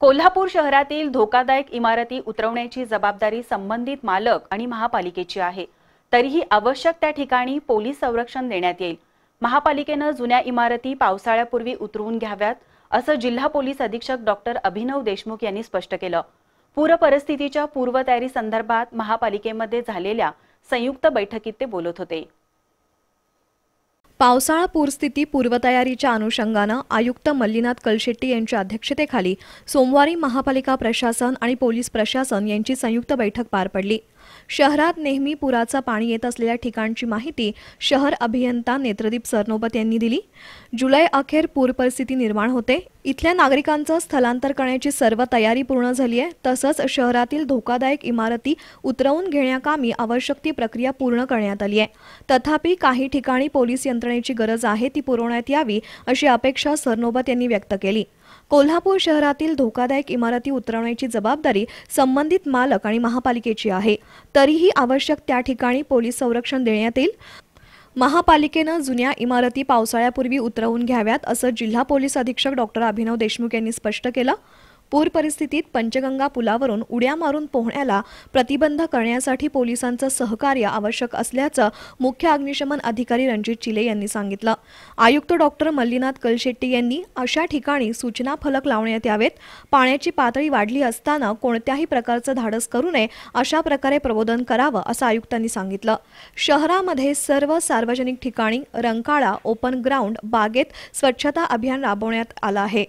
कोल्हापूर शहरातील धोकादायक इमारती उतरवण्याची जबाबदारी संबंधित मालक आणि महापालिकेची आहे तरीही आवश्यक त्या ठिकाणी पोलीस संरक्षण देण्यात येईल महापालिकेनं जुन्या इमारती पावसाळ्यापूर्वी उतरवून घ्याव्यात असं जिल्हा पोलीस अधीक्षक डॉक्टर अभिनव देशमुख यांनी स्पष्ट केलं पूर परिस्थितीच्या पूर्वतयारी संदर्भात महापालिकेमध्ये झालेल्या संयुक्त बैठकीत ते बोलत होते पावसाळा पूरस्थिती पूर्वतयारीच्या अनुषंगानं आयुक्त मल्लीनाथ कलशेट्टी यांच्या अध्यक्षतेखाली सोमवारी महापालिका प्रशासन आणि पोलीस प्रशासन यांची संयुक्त बैठक पार पडली शहरात नेहमी पुराचं पाणी येत असलेल्या ठिकाणची माहिती शहर अभियंता नेत्रदीप सरनोबत यांनी दिली जुलै अखेर पूर परिस्थिती निर्माण होते इथल्या नागरिकांचं स्थलांतर करण्याची सर्व तयारी पूर्ण झाली आहे तसंच शहरातील धोकादायक इमारती उतरवून घेण्याकामी आवश्यक ती प्रक्रिया पूर्ण करण्यात आली आहे तथापि काही ठिकाणी पोलीस यंत्रणेची गरज आहे ती पुरवण्यात यावी अशी अपेक्षा सरनोबत यांनी व्यक्त केली कोल्हापूर शहरातील धोकादायक इमारती उतरवण्याची जबाबदारी संबंधित मालक आणि महापालिकेची आहे तरीही आवश्यक त्या ठिकाणी पोलीस संरक्षण देण्यात येईल महापालिकेनं जुन्या इमारती पावसाळ्यापूर्वी उतरवून घ्याव्यात असं जिल्हा पोलीस अधीक्षक डॉक्टर अभिनव देशमुख यांनी स्पष्ट केलं पूर परिस्थितीत पंचगंगा पुलावरून उड्या मारून पोहण्याला प्रतिबंध करण्यासाठी पोलिसांचं सहकार्य आवश्यक असल्याचं मुख्य अग्निशमन अधिकारी रणजित चिले यांनी सांगितलं आयुक्त डॉक्टर मल्लीनाथ कलशेट्टी यांनी अशा ठिकाणी सूचना फलक लावण्यात यावेत पाण्याची पातळी वाढली असताना कोणत्याही प्रकारचं धाडस करू नये अशा प्रकारे प्रबोधन करावं असं आयुक्तांनी सांगितलं शहरामध्ये सर्व सार्वजनिक ठिकाणी रंकाळा ओपन ग्राउंड बागेत स्वच्छता अभियान राबवण्यात आलं आहे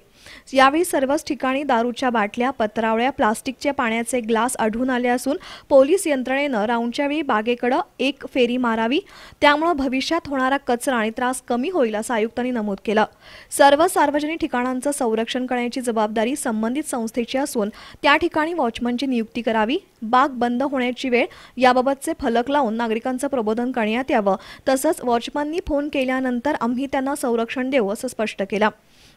यावेळी सर्वच ठिकाणी दारूच्या बाटल्या पत्रावळ्या प्लास्टिकचे पाण्याचे ग्लास आढळून आले असून पोलीस यंत्रणेनं राऊंडच्या वेळी बागेकडे एक फेरी मारावी त्यामुळे भविष्यात होणारा कचरा आणि त्रास कमी होईल असं आयुक्तांनी नमूद केलं सर्व सार्वजनिक ठिकाणांचं संरक्षण करण्याची जबाबदारी संबंधित संस्थेची असून त्या ठिकाणी वॉचमनची नियुक्ती करावी बाग बंद होण्याची वेळ याबाबतचे फलक लावून नागरिकांचं प्रबोधन करण्यात यावं तसंच वॉचमननी फोन केल्यानंतर आम्ही त्यांना संरक्षण देऊ असं स्पष्ट केलं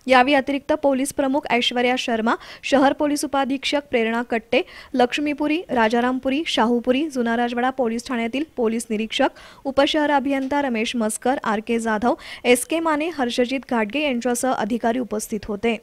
यावेळी अतिरिक्त पोलीस पोलीस प्रमुख ऐश्वर्या शर्मा शहर पोलीस उपाधीक्षक प्रेरणा कट्टे लक्ष्मीपुरी राजारामपुरी शाहूपुरी जुना राजवाडा पोलीस ठाण्यातील पोलीस निरीक्षक उपशहर अभियंता Ramesh Maskar R K Jadhav S K Mane Harshjit घाटगे यांच्यासह अधिकारी उपस्थित होते